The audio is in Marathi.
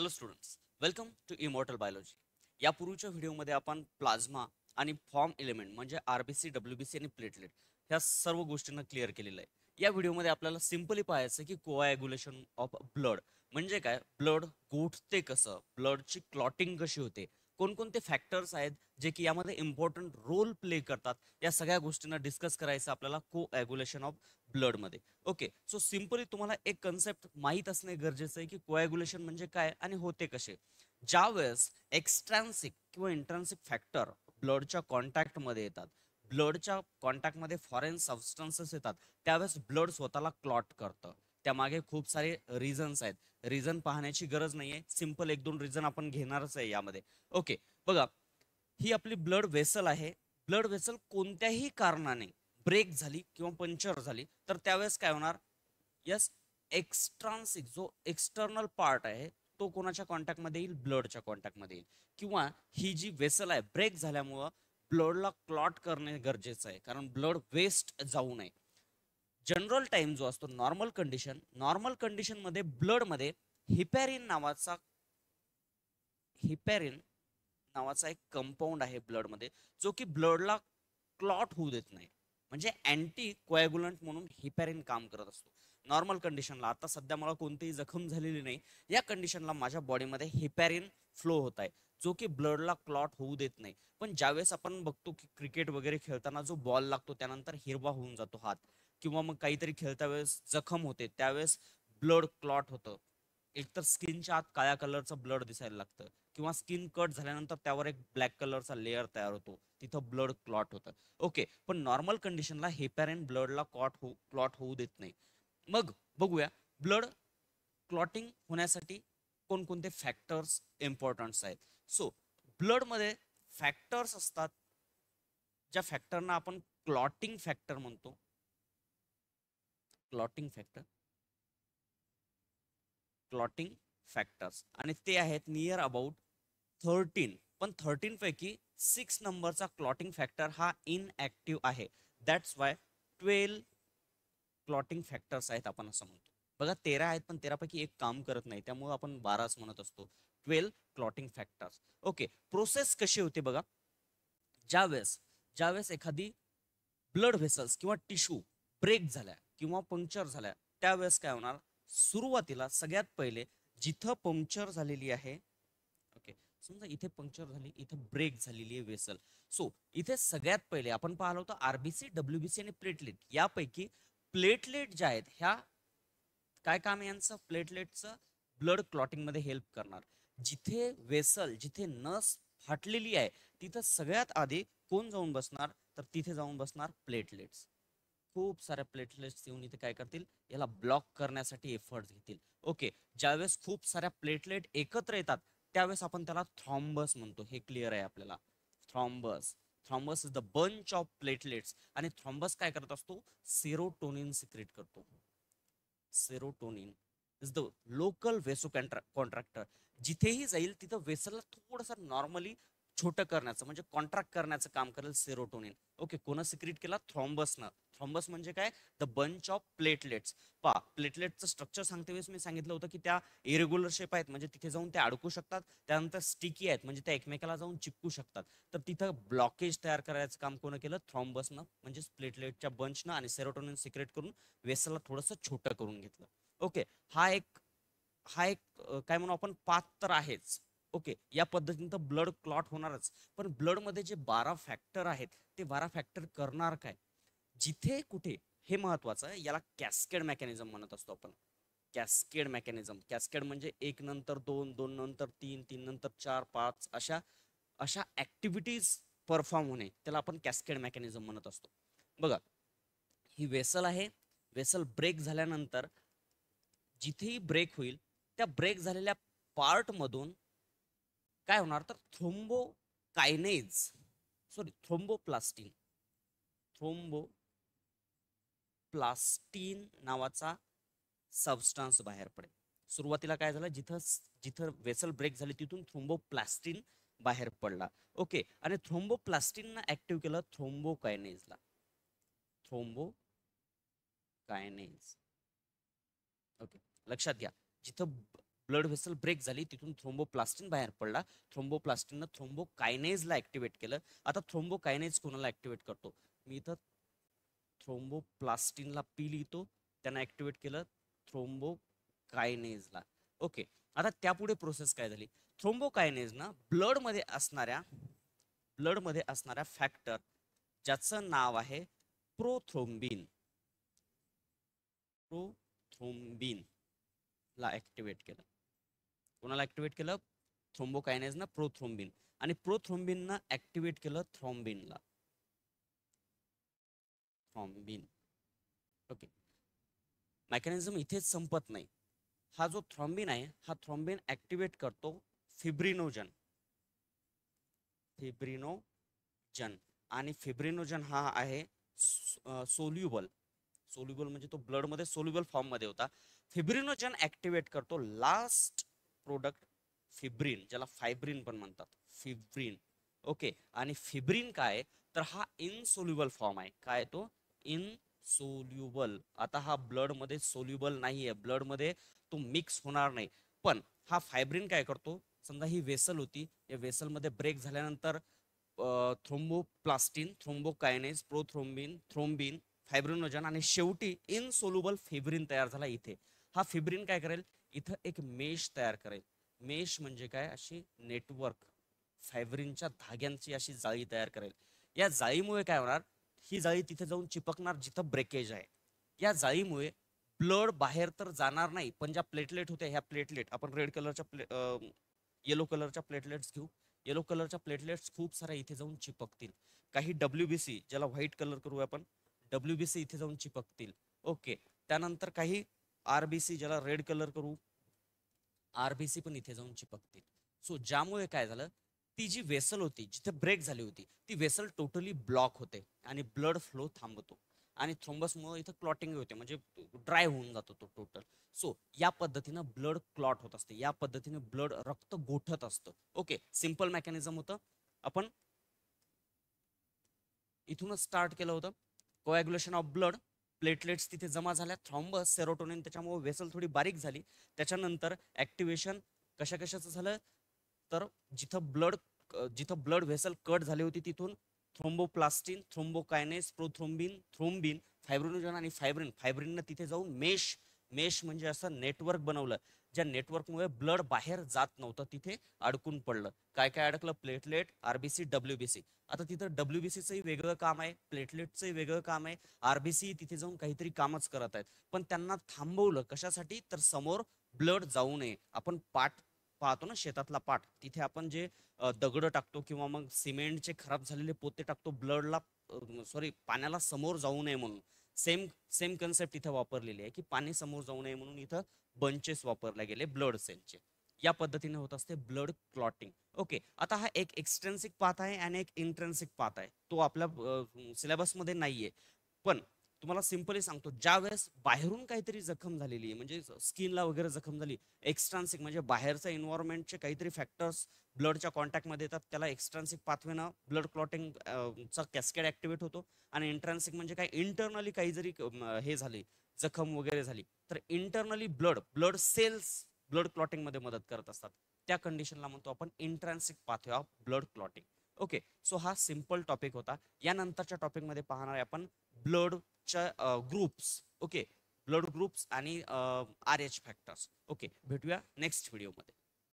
hello students welcome to immortal biology यापूर्वीच्या व्हिडिओमध्ये आपण प्लाझ्मा आणि फॉर्म एलिमेंट म्हणजे आरबीसी डब्ल्यू बी सी आणि प्लेटलेट ह्या सर्व गोष्टींना क्लिअर केलेलं आहे या व्हिडिओमध्ये आपल्याला सिम्पली पाहायचं की कोआयगुलेशन ऑफ ब्लड म्हणजे काय ब्लड गोठते कसं ब्लडची क्लॉटिंग कशी होते कोणकोणते फॅक्टर्स आहेत जे की यामध्ये इम्पॉर्टंट रोल प्ले करतात या सगळ्या गोष्टींना डिस्कस करायचं आपल्याला को ॲग्युलेशन ऑफ ब्लडमध्ये ओके सो सिम्पली तुम्हाला एक कन्सेप्ट माहीत असणे गरजेचं आहे की कोॲग्युलेशन म्हणजे काय आणि होते कसे ज्या वेळेस एक्स्ट्रॅन्सिक किंवा इंट्रान्सिक फॅक्टर ब्लडच्या कॉन्टॅक्टमध्ये येतात ब्लडच्या कॉन्टॅक्टमध्ये फॉरेन सबस्टन्सेस येतात त्यावेळेस ब्लड स्वतःला क्लॉट करतं त्यामागे खूप सारे रिझन्स आहेत रिझन पाहण्याची गरज नाहीये सिंपल एक दोन रिझन आपण घेणारच आहे यामध्ये ओके बघा ही आपली ब्लड वेसल आहे ब्लड वेसल कोणत्याही कारणाने ब्रेक झाली किंवा पंक्चर झाली तर त्यावेळेस काय होणार यस एक्स्ट्रान्सिक जो एक्सटर्नल पार्ट आहे तो कोणाच्या कॉन्टॅक्टमध्ये येईल ब्लडच्या कॉन्टॅक्टमध्ये येईल किंवा ही जी वेसल आहे ब्रेक झाल्यामुळं ब्लडला क्लॉट करणे गरजेचं आहे कारण ब्लड वेस्ट जाऊ नये जनरल टाइम जो असतो नॉर्मल कंडिशन नॉर्मल कंडिशनमध्ये ब्लडमध्ये हिपॅरिन नावाचा हिपॅरिन नावाचा एक कंपाऊंड आहे ब्लडमध्ये जो की ब्लडला क्लॉट होऊ देत नाही म्हणजे अँटी क्वाबुलंट म्हणून हिपॅरिन काम करत असतो नॉर्मल कंडिशनला आता सध्या मला कोणतीही जखम झालेली नाही या कंडिशनला माझ्या बॉडीमध्ये हिपॅरिन फ्लो होत आहे जो की ब्लडला क्लॉट होऊ देत नाही पण ज्यावेळेस आपण बघतो की क्रिकेट वगैरे खेळताना जो बॉल लागतो त्यानंतर हिरवा होऊन जातो हात किंवा मग काहीतरी खेळता वेळेस जखम होते त्यावेळेस ब्लड क्लॉट होतं एकतर स्किनच्या आत काळ्या कलरचं ब्लड दिसायला लागतं किंवा स्किन कट झाल्यानंतर त्यावर एक ब्लॅक कलरचा लेअर तयार होतो तिथं ब्लड क्लॉट होतं ओके पण नॉर्मल कंडिशनला हेपॅरेन ब्लडला क्लॉट हो क्लॉट होऊ देत नाही मग बघूया ब्लड क्लॉटिंग होण्यासाठी कोणकोणते फॅक्टर्स इम्पॉर्टंट्स आहेत सो ब्लडमध्ये फॅक्टर्स असतात ज्या फॅक्टरना आपण क्लॉटिंग फॅक्टर म्हणतो क्लॉटिंग फॅक्टर क्लॉटिंग फॅक्टर्स आणि ते आहेत नियर अबाउट थर्टीन पण थर्टीन पैकी सिक्स नंबरचा क्लॉटिंग फॅक्टर हा इनऍक्टिव्ह आहे that's why twelve clotting factors आहेत आपण असं म्हणतो बघा तेरा आहेत पण तेरापैकी एक काम करत नाही त्यामुळे आपण बाराच म्हणत असतो twelve clotting factors okay process कशी होते बघा ज्यावेळेस ज्यावेळेस एखादी ब्लड व्हेसल्स किंवा टिश्यू ब्रेक झाल्या किंवा पंक्चर झाल्या त्यावेळेस काय होणार सुरुवातीला सगळ्यात पहिले जिथं पंक्चर झालेली आहे ओके समजा इथे पंक्चर झाली इथे ब्रेक झालेली आहे वेसल सो इथे सगळ्यात पहिले आपण पाहिलं होतं आरबीसी डब्ल्यूबीसी आणि प्लेटलेट यापैकी प्लेटलेट ज्या आहेत ह्या काय काम आहे यांचं प्लेटलेटचं ब्लड क्लॉटिंग मध्ये हेल्प करणार जिथे वेसल जिथे नस फाटलेली आहे तिथं सगळ्यात आधी कोण जाऊन बसणार तर तिथे जाऊन बसणार प्लेटलेट्स खूप साऱ्या प्लेटलेट्स येऊन इथे काय करतील याला ब्लॉक करण्यासाठी एफर्ट घेतील ओके ज्यावेळेस खूप साऱ्या प्लेटलेट एकत्र येतात त्यावेळेस आपण त्याला थ्रॉम्बस म्हणतो हे क्लिअर आहे आपल्याला thrombus thrombus is the bunch of platelets आणि थ्रॉम्बस काय करत असतो सेरोटोनिन सिक्रेट करतो serotonin is the local vasoconstrictor जिथेही जाईल तिथं वेसलला थोडंसं नॉर्मली छोटं करण्याचं म्हणजे कॉन्ट्रॅक्ट करण्याचं काम करेल सेरोटोनिन ओके कोणा सिक्रिट केला थ्रॉम्बसनं थ्रॉम्बस म्हणजे काय द बंच ऑफ प्लेटलेट्स पा प्लेटलेटचं स्ट्रक्चर सांगते वेळेस मी सांगितलं होतं की त्या इरेग्युलर शेप आहेत म्हणजे तिथे जाऊन ते अडकू शकतात त्यानंतर स्टिकी आहेत म्हणजे त्या एकमेकाला जाऊन चिपकू शकतात तर तिथं ब्लॉकेज तयार करायचं काम कोण केलं थ्रॉम्बसनं म्हणजे प्लेटलेटच्या बंचनं आणि सेरोटोनिन सिक्रेट करून वेसला थोडंसं छोटं करून घेतलं ओके हा एक हा एक काय म्हणू आपण पात्र तर आहेच ओके या पद्धतीनं तर ब्लड क्लॉट होणारच पण ब्लडमध्ये जे बारा फॅक्टर आहेत ते बारा फॅक्टर करणार काय जिथे कुठे हे महत्वाचं आहे याला कॅस्केड मेकॅनिझम म्हणत असतो आपण कॅस्केड मेकॅनिझम कॅस्केड म्हणजे एक नंतर दोन दोन नंतर तीन तीन नंतर चार पाच अशा अशा ऍक्टिव्हिटीज परफॉर्म होणे त्याला आपण कॅस्केड मेकॅनिझम म्हणत असतो बघा ही वेसल आहे वेसल ब्रेक झाल्यानंतर जिथेही ब्रेक होईल त्या ब्रेक झालेल्या पार्टमधून काय होणार तर thrombokinase sorry thromboplastin thromboplastin नावाचा सबस्टन्स बाहेर पडेल सुरुवातीला काय झालं जिथं जिथं वेसल ब्रेक झाली तिथून थ्रोम्बोप्लास्टिन बाहेर पडला ओके आणि थ्रोम्बोप्लास्टिन ऍक्टिव्ह केलं थ्रोम्बो कायनेजला थ्रोम्बो कायनेज ओके लक्षात घ्या जिथं ब्लड व्हेसल ब्रेक झाली तिथून थ्रोम्बोप्लास्टिन बाहेर पडला थ्रोम्बोप्लास्टिननं थ्रोम्बोकायनेजला ऍक्टिव्हेट केलं आता थ्रोम्बोकायनेज कोणाला ऍक्टिव्हेट करतो मी इथं थ्रोम्बोप्लास्टिनला पी लिहितो त्यांना ऍक्टिव्हेट केलं थ्रोम्बोकायनेजला ओके आता त्यापुढे प्रोसेस काय झाली थ्रोम्बोकायनेजनं ब्लडमध्ये असणाऱ्या ब्लडमध्ये असणाऱ्या फॅक्टर ज्याचं नाव आहे प्रोथ्रोम्बिन प्रोथ्रोम्बिन ला ऍक्टिव्हेट केलं कोणाला ऍक्टिव्हेट केलं नाही प्रोथ्रोम्बिन आणि ना ऍक्टिव्हेट केलं थ्रोम्बिनला थ्रॉम्बिन ओके मेकॅनिझम इथेच संपत नाही हा जो थ्रॉम्बिन आहे हा थ्रॉम्बिन ऍक्टिव्हेट करतो फिब्रिनोजन फिब्रिनोजन आणि फिब्रिनोजन हा आहे सोल्युबल सोल्युबल म्हणजे तो ब्लड मध्ये सोल्युबल फॉर्म मध्ये होता फिब्रिनोजन ऍक्टिव्हेट करतो लास्ट प्रोडक्ट फिब्रिन ज्याला फायब्रिन पण म्हणतात फिब्रिन ओके आणि फिब्रिन काय तर हा इनसोल्युबल फॉर्म आहे काय तो इनसोल्युबल आता हा ब्लड मध्ये सोल्युबल नाहीये ब्लड मध्ये तो मिक्स होणार नाही पण हा फायब्रिन काय करतो समजा ही वेसल होती या वेसलमध्ये ब्रेक झाल्यानंतर thromboplastin thrombokinase prothrombin thrombin fibrinogen आणि शेवटी इनसोल्युबल फिब्रिन तयार झाला इथे हा फिब्रिन काय करेल इथं एक मेश तयार करेल मेश म्हणजे काय अशी नेटवर्क फायब्रिनच्या धाग्यांची अशी जाळी तयार करेल या जाळीमुळे काय होणार ही जाळी तिथे जाऊन चिपकणार जिथं ब्रेकेज आहे या जाळीमुळे ब्लड बाहेर तर जाणार नाही पण ज्या प्लेटलेट होत्या ह्या प्लेटलेट आपण रेड कलरच्या प्ले येलो कलरच्या प्लेटलेट्स घेऊ येलो कलरच्या प्लेटलेट्स खूप साऱ्या इथे जाऊन चिपकतील काही डब्ल्यू बी सी ज्याला व्हाईट कलर करू आपण डब्ल्यू बी सी इथे जाऊन चिपकतील ओके त्यानंतर काही आरबीसी ज्याला रेड कलर करू आरबीसी पण इथे जाऊन चिपकतील सो ज्यामुळे काय झालं ती जी वेसल होती जिथे ब्रेक झाली होती ती वेसल टोटली ब्लॉक होते आणि ब्लड फ्लो थांबतो आणि थ्रोम्बसमुळे इथं क्लॉटिंग होते म्हणजे ड्राय होऊन जातो तो टोटल सो या पद्धतीनं ब्लड क्लॉट होत असते या पद्धतीने ब्लड रक्त गोठत असतं ओके सिम्पल मेकॅनिझम होतं आपण इथूनच स्टार्ट केलं होतं कोशन ऑफ ब्लड प्लेटलेट्स तिथे जमा झाल्या थ्रॉम्बस सेरोटोनिन त्याच्यामुळे वेसल थोडी बारीक झाली त्याच्यानंतर ऍक्टिव्हेशन कशा कशाचं झालं तर जिथं ब्लड जिथं ब्लड व्हेसल कट झाली होती तिथून thromboplastin thrombokinase prothrombin thrombin fibrinogen आणि फायब्रिन फायब्रिननं तिथे जाऊन मेश मेश म्हणजे असं नेटवर्क बनवलं ज्या नेटवर्कमुळे ब्लड बाहेर जात नव्हतं तिथे अडकून पडलं काय काय अडकलं प्लेटलेट आरबीसी डब्ल्यूबीसी आता तिथं डब्ल्यूबीसीचंही वेगळं काम आहे प्लेटलेटचंही वेगळं काम आहे आरबीसी तिथे जाऊन काहीतरी कामच करत आहेत पण त्यांना थांबवलं कशासाठी तर समोर ब्लड जाऊ नये आपण पाठ पाहतो ना शेतातला पाठ तिथे आपण जे दगड टाकतो किंवा मग सिमेंटचे खराब झालेले पोते टाकतो ब्लडला सॉरी पाण्याला समोर जाऊ नये म्हणून सेम सेम कन्सेप्ट इथं वापरलेली आहे की पाणी समोर जाऊ नये म्हणून इथं बंचेस वापरले गेले ब्लड सेलचे या पद्धतीने होत असते ब्लड क्लॉटिंग ओके आता हा एक एक्सट्रेन्सिक पात आहे आणि एक इंट्रेन्सिक पात आहे तो आपल्या सिलेबसमध्ये नाहीये पण तुम्हाला सिंपली सांगतो ज्या वेळेस बाहेरून काहीतरी जखम झालेली आहे म्हणजे स्किनला वगैरे जखम झाली एक्स्ट्रान्सिक म्हणजे बाहेरच्या एन्व्हायरमेंटचे काहीतरी फॅक्टर्स ब्लडच्या कॉन्टॅक्टमध्ये येतात त्याला एक्स्ट्रान्सिक पाथवेनं ब्लड क्लॉटिंग चा कॅस्केड ऍक्टिव्हेट होतो आणि इंट्रान्सिक म्हणजे काय इंटरनली काही जरी हे झाले जखम वगैरे झाली तर internally blood blood cells blood क्लॉटिंगमध्ये मदत करत असतात त्या कंडिशनला म्हणतो आपण intrinsic pathway of blood clotting okay so हा सिम्पल टॉपिक होता यानंतरच्या टॉपिकमध्ये पाहणार आहे आपण ब्लडच्या ग्रुप्स ओके ब्लड ग्रुप्स आणि आर एच फॅक्टर्स ओके भेटूया नेक्स्ट व्हिडिओमध्ये